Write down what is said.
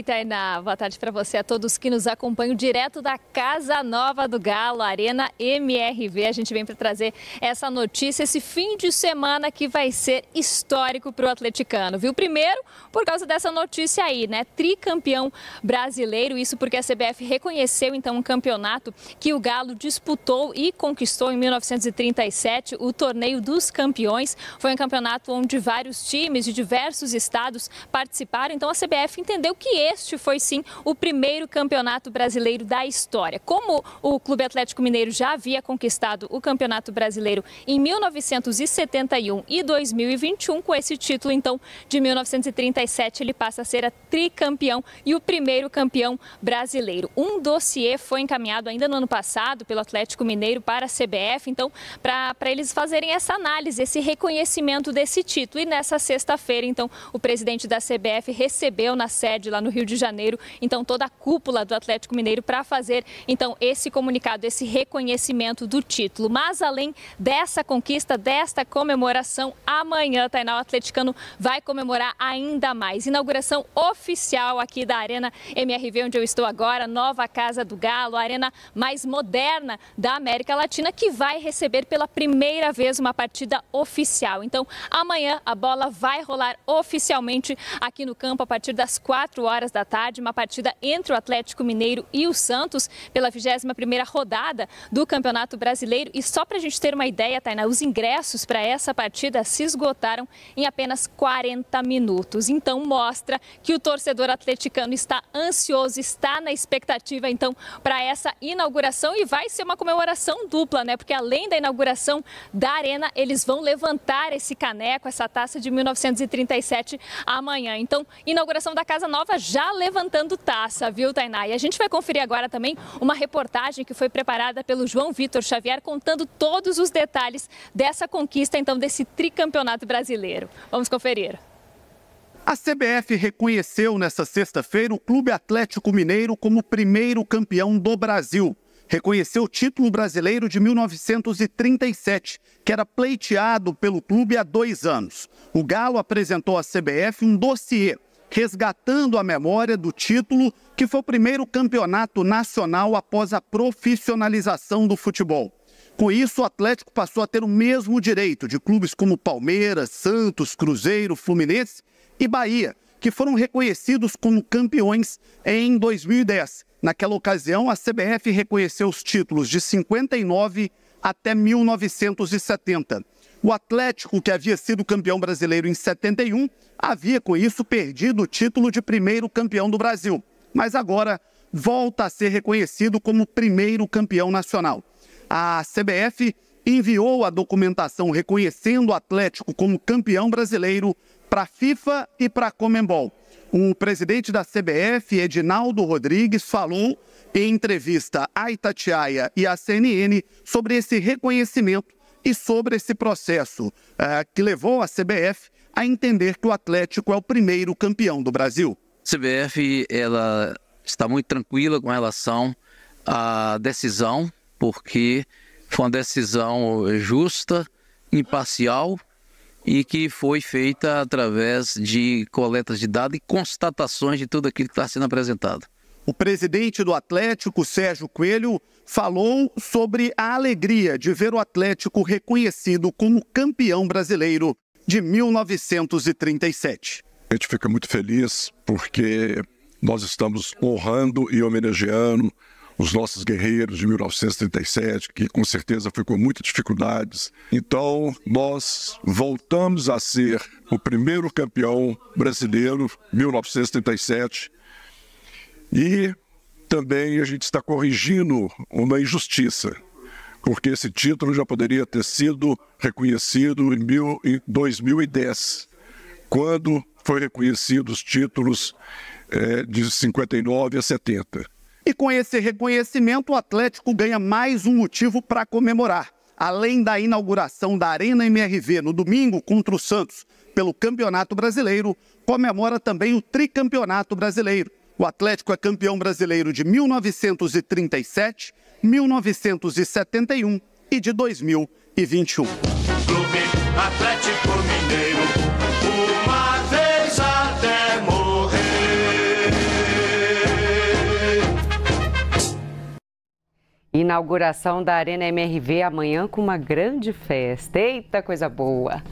Oi Tainá. Boa tarde para você, a todos que nos acompanham direto da Casa Nova do Galo, Arena MRV. A gente vem para trazer essa notícia, esse fim de semana que vai ser histórico para o atleticano, viu? Primeiro, por causa dessa notícia aí, né? Tricampeão brasileiro, isso porque a CBF reconheceu, então, um campeonato que o Galo disputou e conquistou em 1937, o Torneio dos Campeões. Foi um campeonato onde vários times de diversos estados participaram, então a CBF entendeu que este foi sim o primeiro campeonato brasileiro da história. Como o Clube Atlético Mineiro já havia conquistado o Campeonato Brasileiro em 1971 e 2021, com esse título então de 1937 ele passa a ser a tricampeão e o primeiro campeão brasileiro. Um dossiê foi encaminhado ainda no ano passado pelo Atlético Mineiro para a CBF, então para eles fazerem essa análise, esse reconhecimento desse título. E nessa sexta-feira, então, o presidente da CBF recebeu na sede lá no Rio Rio de Janeiro, então toda a cúpula do Atlético Mineiro para fazer então esse comunicado, esse reconhecimento do título. Mas além dessa conquista, desta comemoração, amanhã, Tainá, o atleticano vai comemorar ainda mais. Inauguração oficial aqui da Arena MRV, onde eu estou agora, nova Casa do Galo, a arena mais moderna da América Latina, que vai receber pela primeira vez uma partida oficial. Então, amanhã a bola vai rolar oficialmente aqui no campo a partir das 4 horas horas da tarde, uma partida entre o Atlético Mineiro e o Santos pela 21ª rodada do Campeonato Brasileiro. E só para a gente ter uma ideia, Tainá, os ingressos para essa partida se esgotaram em apenas 40 minutos. Então mostra que o torcedor atleticano está ansioso, está na expectativa então para essa inauguração e vai ser uma comemoração dupla, né? Porque além da inauguração da Arena, eles vão levantar esse caneco, essa taça de 1937 amanhã. Então, inauguração da Casa Nova já levantando taça, viu, Tainá? E a gente vai conferir agora também uma reportagem que foi preparada pelo João Vitor Xavier, contando todos os detalhes dessa conquista, então, desse tricampeonato brasileiro. Vamos conferir. A CBF reconheceu nesta sexta-feira o Clube Atlético Mineiro como primeiro campeão do Brasil. Reconheceu o título brasileiro de 1937, que era pleiteado pelo clube há dois anos. O Galo apresentou à CBF um dossiê resgatando a memória do título, que foi o primeiro campeonato nacional após a profissionalização do futebol. Com isso, o Atlético passou a ter o mesmo direito de clubes como Palmeiras, Santos, Cruzeiro, Fluminense e Bahia, que foram reconhecidos como campeões em 2010. Naquela ocasião, a CBF reconheceu os títulos de 59 até 1970. O Atlético, que havia sido campeão brasileiro em 71, havia com isso perdido o título de primeiro campeão do Brasil, mas agora volta a ser reconhecido como primeiro campeão nacional. A CBF enviou a documentação reconhecendo o Atlético como campeão brasileiro para a FIFA e para a Comembol. O presidente da CBF, Edinaldo Rodrigues, falou em entrevista à Itatiaia e à CNN sobre esse reconhecimento e sobre esse processo uh, que levou a CBF a entender que o Atlético é o primeiro campeão do Brasil. A CBF ela está muito tranquila com relação à decisão, porque foi uma decisão justa, imparcial e que foi feita através de coletas de dados e constatações de tudo aquilo que está sendo apresentado. O presidente do Atlético, Sérgio Coelho, falou sobre a alegria de ver o Atlético reconhecido como campeão brasileiro de 1937. A gente fica muito feliz porque nós estamos honrando e homenageando os nossos guerreiros de 1937, que com certeza foi com muitas dificuldades. Então, nós voltamos a ser o primeiro campeão brasileiro, 1937, e também a gente está corrigindo uma injustiça, porque esse título já poderia ter sido reconhecido em, mil, em 2010, quando foi reconhecido os títulos é, de 59 a 70. E com esse reconhecimento, o Atlético ganha mais um motivo para comemorar. Além da inauguração da Arena MRV no domingo contra o Santos pelo Campeonato Brasileiro, comemora também o Tricampeonato Brasileiro o Atlético é campeão brasileiro de 1937, 1971 e de 2021. Clube Atlético Mineiro, uma vez até morrer. Inauguração da Arena MRV amanhã com uma grande festa. Eita coisa boa!